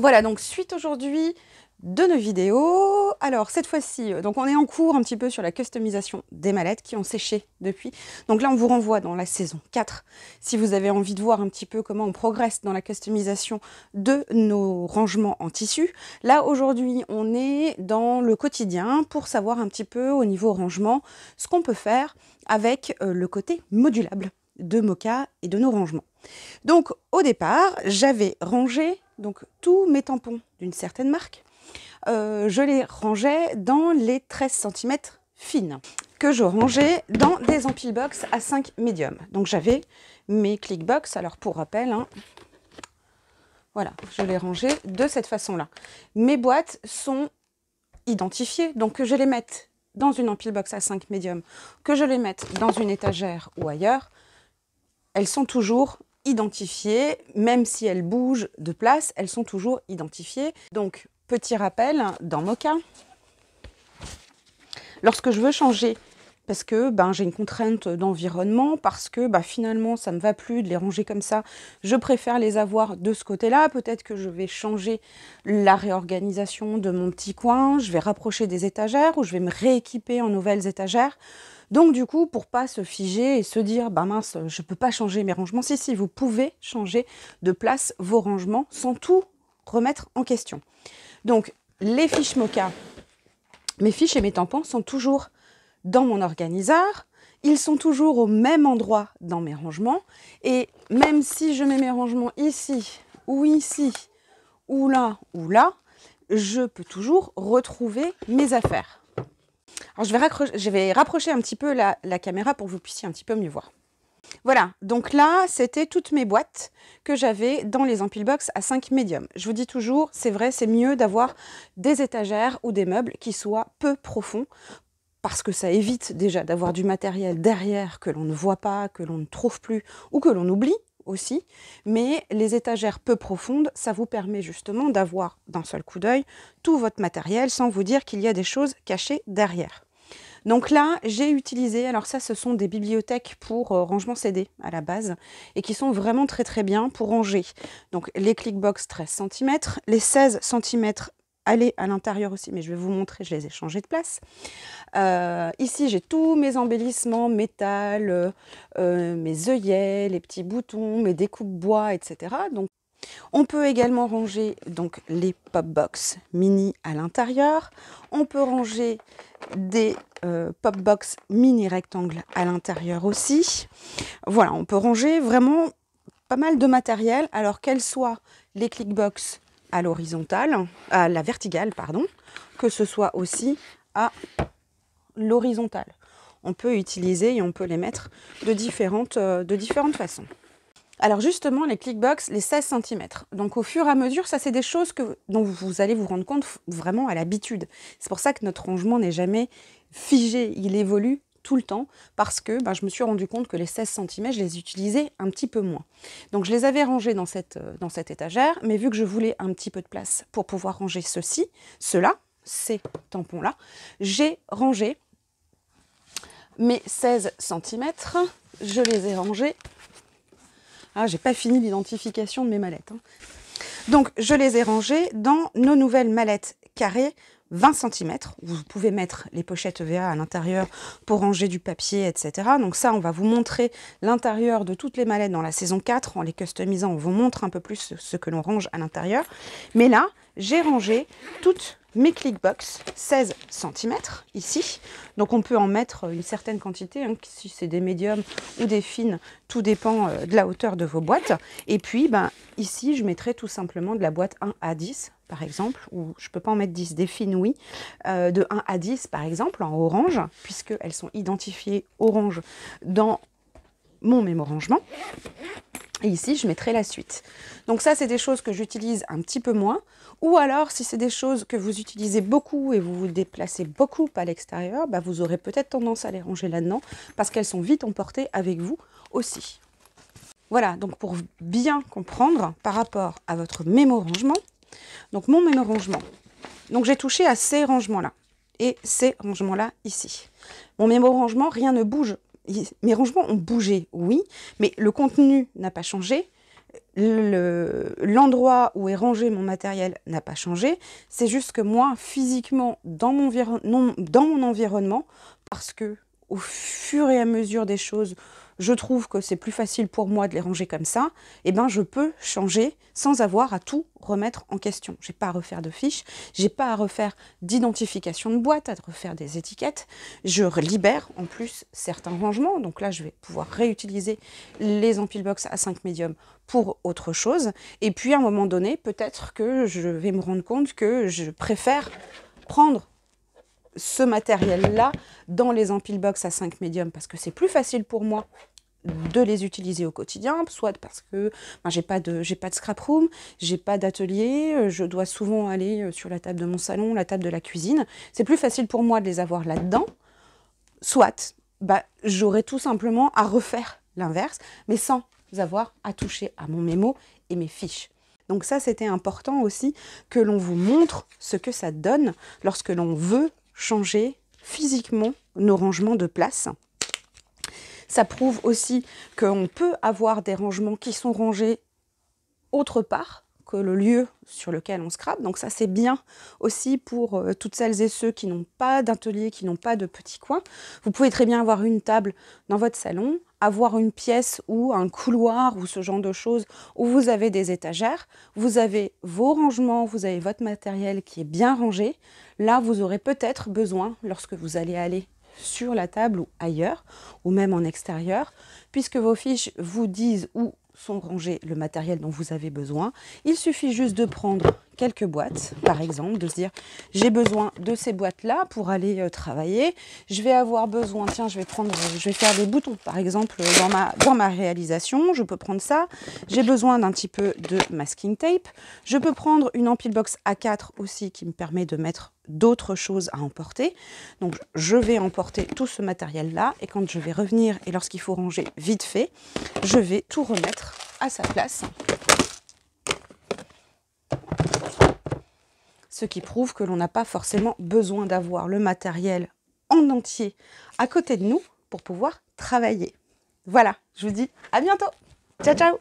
Voilà, donc suite aujourd'hui de nos vidéos. Alors cette fois-ci, euh, donc on est en cours un petit peu sur la customisation des mallettes qui ont séché depuis. Donc là on vous renvoie dans la saison 4 si vous avez envie de voir un petit peu comment on progresse dans la customisation de nos rangements en tissu. Là aujourd'hui on est dans le quotidien pour savoir un petit peu au niveau rangement ce qu'on peut faire avec euh, le côté modulable de Mocha et de nos rangements. Donc au départ j'avais rangé donc tous mes tampons d'une certaine marque, euh, je les rangeais dans les 13 cm fines que je rangeais dans des empiles box à 5 médiums. Donc j'avais mes clickbox. alors pour rappel, hein, voilà, je les rangeais de cette façon-là. Mes boîtes sont identifiées, donc que je les mette dans une empile box à 5 médiums, que je les mette dans une étagère ou ailleurs, elles sont toujours identifiées, même si elles bougent de place, elles sont toujours identifiées. Donc, petit rappel, dans cas, lorsque je veux changer parce que ben, j'ai une contrainte d'environnement, parce que ben, finalement ça ne me va plus de les ranger comme ça, je préfère les avoir de ce côté-là, peut-être que je vais changer la réorganisation de mon petit coin, je vais rapprocher des étagères ou je vais me rééquiper en nouvelles étagères. Donc du coup, pour pas se figer et se dire bah mince, je peux pas changer mes rangements. Si si, vous pouvez changer de place vos rangements sans tout remettre en question. Donc les fiches Moka, mes fiches et mes tampons sont toujours dans mon organiseur, ils sont toujours au même endroit dans mes rangements. Et même si je mets mes rangements ici, ou ici, ou là, ou là, je peux toujours retrouver mes affaires. Alors je vais, rapprocher un petit peu la, caméra pour que vous puissiez un petit peu mieux voir. Voilà, donc là, c'était toutes mes boîtes que j'avais dans les empile box à 5 médiums. Je vous dis toujours, c'est vrai, c'est mieux d'avoir des étagères ou des meubles qui soient peu profonds parce que ça évite déjà d'avoir du matériel derrière que l'on ne voit pas, que l'on ne trouve plus ou que l'on oublie aussi. Mais les étagères peu profondes, ça vous permet justement d'avoir d'un seul coup d'œil tout votre matériel sans vous dire qu'il y a des choses cachées derrière. Donc là, j'ai utilisé, alors ça, ce sont des bibliothèques pour euh, rangement CD à la base et qui sont vraiment très très bien pour ranger. Donc les Clickbox 13 cm, les 16 cm aller à l'intérieur aussi, mais je vais vous montrer, je les ai changés de place. Euh, ici, j'ai tous mes embellissements, métal, euh, euh, mes œillets, les petits boutons, mes découpes bois, etc. Donc, on peut également ranger donc, les pop-box mini à l'intérieur. On peut ranger des pop-box mini rectangles à l'intérieur aussi. Voilà, on peut ranger vraiment pas mal de matériel. Alors, qu'elles soient les box à l'horizontale, à la verticale, pardon, que ce soit aussi à l'horizontale. On peut utiliser et on peut les mettre de différentes, euh, de différentes façons. Alors justement, les clickbox, les 16 cm. Donc au fur et à mesure, ça c'est des choses que, dont vous allez vous rendre compte vraiment à l'habitude. C'est pour ça que notre rangement n'est jamais figé, il évolue tout le temps parce que ben, je me suis rendu compte que les 16 cm, je les utilisais un petit peu moins. Donc je les avais rangés dans cette, euh, dans cette étagère, mais vu que je voulais un petit peu de place pour pouvoir ranger ceci, cela, ces tampons-là, j'ai rangé mes 16 cm, je les ai rangés. Ah, j'ai pas fini l'identification de mes mallettes. Hein. Donc je les ai rangés dans nos nouvelles mallettes carrées 20 cm, vous pouvez mettre les pochettes EVA à l'intérieur pour ranger du papier, etc. Donc ça, on va vous montrer l'intérieur de toutes les mallettes dans la saison 4. En les customisant, on vous montre un peu plus ce que l'on range à l'intérieur. Mais là, j'ai rangé toutes mes clickbox 16 cm ici. Donc on peut en mettre euh, une certaine quantité, hein, si c'est des médiums ou des fines, tout dépend euh, de la hauteur de vos boîtes. Et puis ben, ici, je mettrai tout simplement de la boîte 1 à 10 par exemple, ou je ne peux pas en mettre 10, des fines oui, euh, de 1 à 10 par exemple en orange, elles sont identifiées orange dans mon mémorangement. Et ici, je mettrai la suite. Donc ça, c'est des choses que j'utilise un petit peu moins. Ou alors, si c'est des choses que vous utilisez beaucoup et vous vous déplacez beaucoup à l'extérieur, bah, vous aurez peut-être tendance à les ranger là-dedans parce qu'elles sont vite emportées avec vous aussi. Voilà, donc pour bien comprendre par rapport à votre mémo rangement, donc mon mémo rangement, donc j'ai touché à ces rangements-là et ces rangements-là ici. Mon mémo rangement, rien ne bouge, mes rangements ont bougé, oui, mais le contenu n'a pas changé. L'endroit où est rangé mon matériel n'a pas changé. C'est juste que moi, physiquement, dans mon, dans mon environnement, parce que au fur et à mesure des choses, je trouve que c'est plus facile pour moi de les ranger comme ça, eh ben je peux changer sans avoir à tout remettre en question. J'ai pas à refaire de fiches, j'ai pas à refaire d'identification de boîte, à refaire des étiquettes. Je libère en plus certains rangements. Donc là, je vais pouvoir réutiliser les empile box à 5 médiums pour autre chose. Et puis à un moment donné, peut-être que je vais me rendre compte que je préfère prendre ce matériel-là dans les empiles box à 5 médiums parce que c'est plus facile pour moi de les utiliser au quotidien, soit parce que ben, j'ai pas de j'ai pas de scrap room, j'ai pas d'atelier, euh, je dois souvent aller euh, sur la table de mon salon, la table de la cuisine. C'est plus facile pour moi de les avoir là-dedans. Soit j'aurai bah, j'aurais tout simplement à refaire l'inverse, mais sans avoir à toucher à mon mémo et mes fiches. Donc ça, c'était important aussi que l'on vous montre ce que ça donne lorsque l'on veut changer physiquement nos rangements de place. Ça prouve aussi qu'on peut avoir des rangements qui sont rangés autre part que le lieu sur lequel on scrape. Donc ça c'est bien aussi pour euh, toutes celles et ceux qui n'ont pas d'atelier, qui n'ont pas de petit coin. Vous pouvez très bien avoir une table dans votre salon, avoir une pièce ou un couloir ou ce genre de choses où vous avez des étagères, vous avez vos rangements, vous avez votre matériel qui est bien rangé. Là, vous aurez peut-être besoin, lorsque vous allez aller sur la table ou ailleurs, ou même en extérieur, puisque vos fiches vous disent où sont rangés le matériel dont vous avez besoin. Il suffit juste de prendre quelques boîtes, par exemple, de se dire j'ai besoin de ces boîtes-là pour aller euh, travailler. Je vais avoir besoin, tiens, je vais prendre, je vais faire des boutons, par exemple, euh, dans ma, dans ma réalisation, je peux prendre ça. J'ai besoin d'un petit peu de masking tape. Je peux prendre une empile box A4 aussi qui me permet de mettre d'autres choses à emporter. Donc je vais emporter tout ce matériel-là et quand je vais revenir et lorsqu'il faut ranger vite fait, je vais tout remettre à sa place ce qui prouve que l'on n'a pas forcément besoin d'avoir le matériel en entier à côté de nous pour pouvoir travailler. Voilà, je vous dis à bientôt. Ciao ciao